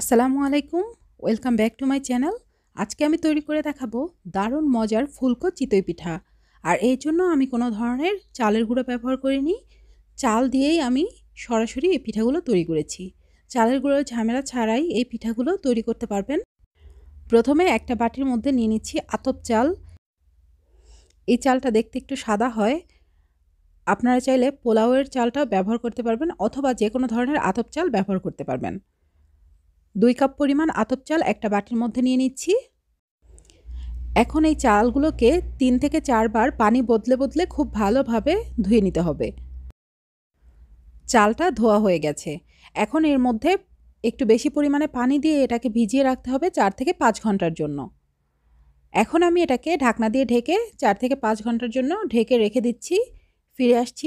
আসসালামু আলাইকুম welcome back to my channel আজকে আমি তৈরি করে দেখাবো দারুণ মজার ফুলকো চিতই পিঠা আর এই জন্য আমি কোনো ধরনের চালের গুঁড়ো ব্যবহার করিনি চাল দিয়েই আমি সরাসরি এই পিঠাগুলো তৈরি করেছি চালের গুঁড়ো ঝামেলা ছাড়াই এই পিঠাগুলো তৈরি করতে পারবেন প্রথমে একটা বাটির মধ্যে নিয়ে নিচ্ছি আতপ চাল এই চালটা দেখতে একটু সাদা হয় আপনারা চাইলে পোলাওয়ের চালটাও ব্যবহার করতে পারবেন অথবা যে কোনো ধরনের আতপ চাল ব্যবহার করতে পারবেন দুই কাপ পরিমাণ আতপ চাল একটা বাটির মধ্যে নিয়ে নিচ্ছি এখন এই চালগুলোকে তিন থেকে চারবার পানি বদলে বদলে খুব ভালোভাবে ধুয়ে নিতে হবে চালটা ধোয়া হয়ে গেছে এখন এর মধ্যে একটু বেশি পরিমাণে পানি দিয়ে এটাকে ভিজিয়ে রাখতে হবে চার থেকে পাঁচ ঘন্টার জন্য এখন আমি এটাকে ঢাকনা দিয়ে ঢেকে চার থেকে পাঁচ ঘন্টার জন্য ঢেকে রেখে দিচ্ছি ফিরে আসছি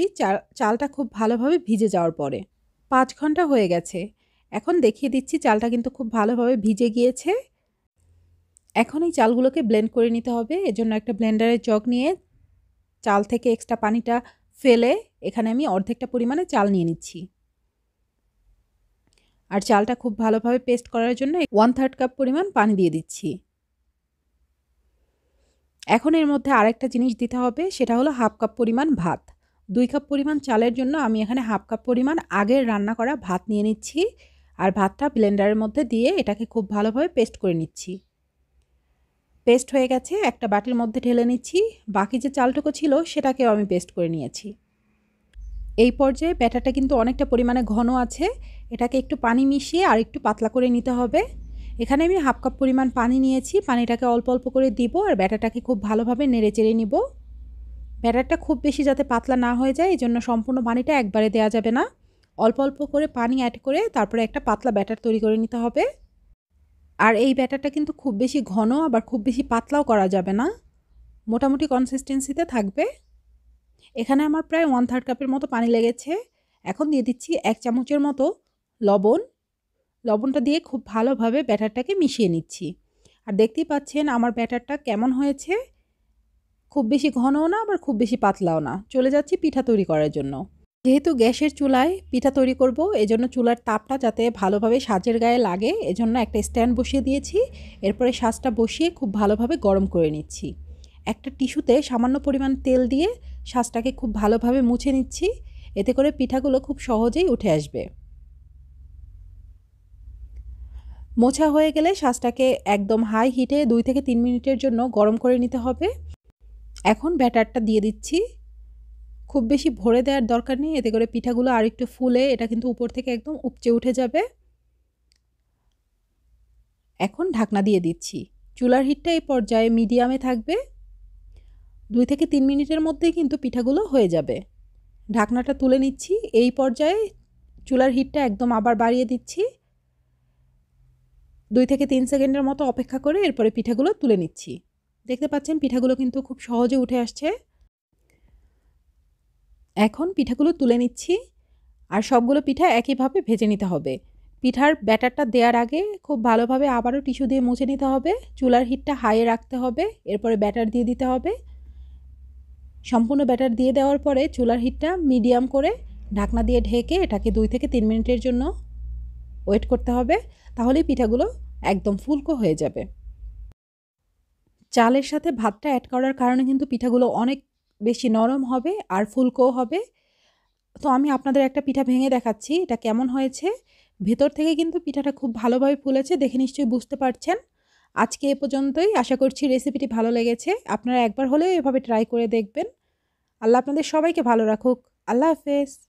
চালটা খুব ভালোভাবে ভিজে যাওয়ার পরে পাঁচ ঘন্টা হয়ে গেছে এখন দেখিয়ে দিচ্ছি চালটা কিন্তু খুব ভালোভাবে ভিজে গিয়েছে এখন এই চালগুলোকে ব্লেন্ড করে নিতে হবে এজন্য একটা ব্লেন্ডারের জগ নিয়ে চাল থেকে এক্সট্রা পানিটা ফেলে এখানে আমি অর্ধেকটা পরিমাণে চাল নিয়ে নিচ্ছি আর চালটা খুব ভালোভাবে পেস্ট করার জন্য ওয়ান থার্ড কাপ পরিমাণ পানি দিয়ে দিচ্ছি এখন এর মধ্যে আরেকটা জিনিস দিতে হবে সেটা হলো হাফ কাপ পরিমাণ ভাত দুই কাপ পরিমাণ চালের জন্য আমি এখানে হাফ কাপ পরিমাণ আগের রান্না করা ভাত নিয়ে নিচ্ছি আর ভাতটা ব্লেন্ডারের মধ্যে দিয়ে এটাকে খুব ভালোভাবে পেস্ট করে নিচ্ছি পেস্ট হয়ে গেছে একটা বাটির মধ্যে ঢেলে নিচ্ছি বাকি যে চালটুকু ছিল সেটাকেও আমি পেস্ট করে নিয়েছি এই পর্যায়ে ব্যাটারটা কিন্তু অনেকটা পরিমাণে ঘন আছে এটাকে একটু পানি মিশিয়ে আর একটু পাতলা করে নিতে হবে এখানে আমি হাফ কাপ পরিমাণ পানি নিয়েছি পানিটাকে অল্প অল্প করে দিব আর ব্যাটারটাকে খুব ভালোভাবে নেড়ে চেড়ে নিব ব্যাটারটা খুব বেশি যাতে পাতলা না হয়ে যায় এই জন্য সম্পূর্ণ পানিটা একবারে দেওয়া যাবে না অল্প অল্প করে পানি অ্যাড করে তারপরে একটা পাতলা ব্যাটার তৈরি করে নিতে হবে আর এই ব্যাটারটা কিন্তু খুব বেশি ঘন আবার খুব বেশি পাতলাও করা যাবে না মোটামুটি কনসিস্টেন্সিতে থাকবে এখানে আমার প্রায় ওয়ান থার্ড কাপের মতো পানি লেগেছে এখন দিয়ে দিচ্ছি এক চামচের মতো লবণ লবণটা দিয়ে খুব ভালোভাবে ব্যাটারটাকে মিশিয়ে নিচ্ছি আর দেখতেই পাচ্ছেন আমার ব্যাটারটা কেমন হয়েছে খুব বেশি ঘনও না আবার খুব বেশি পাতলাও না চলে যাচ্ছি পিঠা তৈরি করার জন্য যেহেতু গ্যাসের চুলায় পিঠা তৈরি করব এজন্য চুলার তাপটা যাতে ভালোভাবে সাজের গায়ে লাগে এজন্য একটা স্ট্যান্ড বসিয়ে দিয়েছি এরপরে সাজটা বসিয়ে খুব ভালোভাবে গরম করে নিচ্ছি একটা টিস্যুতে সামান্য পরিমাণ তেল দিয়ে সাজটাকে খুব ভালোভাবে মুছে নিচ্ছি এতে করে পিঠাগুলো খুব সহজেই উঠে আসবে মোছা হয়ে গেলে সাজটাকে একদম হাই হিটে দুই থেকে তিন মিনিটের জন্য গরম করে নিতে হবে এখন ব্যাটারটা দিয়ে দিচ্ছি খুব বেশি ভরে দেওয়ার দরকার নেই এতে করে পিঠাগুলো আর একটু ফুলে এটা কিন্তু উপর থেকে একদম উপচে উঠে যাবে এখন ঢাকনা দিয়ে দিচ্ছি চুলার হিটটা এই পর্যায়ে মিডিয়ামে থাকবে দুই থেকে তিন মিনিটের মধ্যে কিন্তু পিঠাগুলো হয়ে যাবে ঢাকনাটা তুলে নিচ্ছি এই পর্যায়ে চুলার হিটটা একদম আবার বাড়িয়ে দিচ্ছি দুই থেকে তিন সেকেন্ডের মতো অপেক্ষা করে এরপরে পিঠাগুলো তুলে নিচ্ছি দেখতে পাচ্ছেন পিঠাগুলো কিন্তু খুব সহজে উঠে আসছে এখন পিঠাগুলো তুলে নিচ্ছি আর সবগুলো পিঠা একইভাবে ভেজে নিতে হবে পিঠার ব্যাটারটা দেওয়ার আগে খুব ভালোভাবে আবারও টিস্যু দিয়ে মুছে নিতে হবে চুলার হিটটা হাইয়ে রাখতে হবে এরপরে ব্যাটার দিয়ে দিতে হবে সম্পূর্ণ ব্যাটার দিয়ে দেওয়ার পরে চুলার হিটটা মিডিয়াম করে ঢাকনা দিয়ে ঢেকে এটাকে দুই থেকে তিন মিনিটের জন্য ওয়েট করতে হবে তাহলেই পিঠাগুলো একদম ফুলকো হয়ে যাবে চালের সাথে ভাতটা অ্যাড করার কারণে কিন্তু পিঠাগুলো অনেক বেশি নরম হবে আর ফুলকো হবে তো আমি আপনাদের একটা পিঠা ভেঙে দেখাচ্ছি এটা কেমন হয়েছে ভেতর থেকে কিন্তু পিঠাটা খুব ভালোভাবে ফুলেছে দেখে নিশ্চয়ই বুঝতে পারছেন আজকে এ পর্যন্তই আশা করছি রেসিপিটি ভালো লেগেছে আপনারা একবার হলেও এভাবে ট্রাই করে দেখবেন আল্লাহ আপনাদের সবাইকে ভালো রাখুক আল্লাহ হাফেজ